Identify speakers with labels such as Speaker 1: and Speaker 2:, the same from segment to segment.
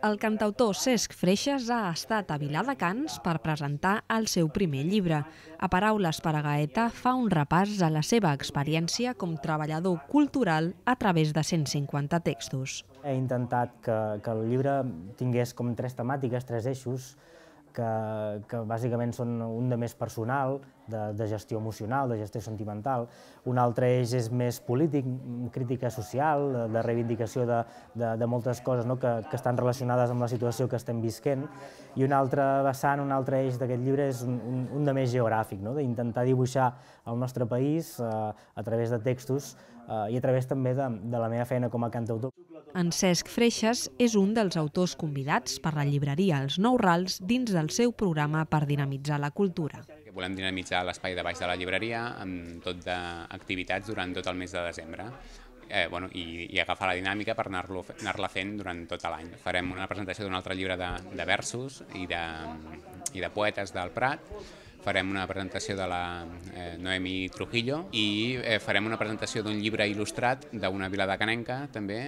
Speaker 1: El cantautor Cesc Freixas ha estat a Viladecans per presentar el seu primer llibre. A Paraules per a Gaeta fa un repàs a la seva experiència com treballador cultural a través de 150 textos.
Speaker 2: He intentat que, que el llibre tingués com tres temàtiques, tres eixos, que, que bàsicament són un de més personal, de, de gestió emocional, de gestió sentimental. Un altre eix és més polític, crítica social, de, de reivindicació de, de, de moltes coses no? que, que estan relacionades amb la situació que estem visquent. I un altre vessant, un altre eix d'aquest llibre és un, un, un de més geogràfic, no? d'intentar dibuixar el nostre país eh, a través de textos eh, i a través també de, de la meva feina com a cantautor.
Speaker 1: En Cesc Freixas és un dels autors convidats per la llibreria Els Nou Rals dins del seu programa per dinamitzar la cultura.
Speaker 3: Volem dinamitzar l'espai de baix de la llibreria amb tot d'activitats durant tot el mes de desembre eh, bueno, i, i agafar la dinàmica per anar-la fent durant tot l'any. Farem una presentació d'un altre llibre de, de versos i de, i de poetes del Prat, farem una presentació de la eh, Noemi Trujillo i eh, farem una presentació d'un llibre il·lustrat d'una vila de Canenca, també,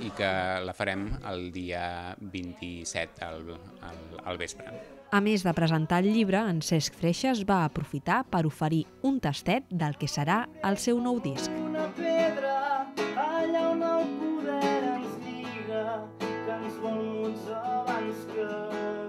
Speaker 3: i que la farem el dia 27 al, al, al vespre.
Speaker 1: A més de presentar el llibre, en Cesc Freixas va aprofitar per oferir un tastet del que serà el seu nou disc.
Speaker 2: Una pedra allà on el poder ens lliga que ens vol muts abans que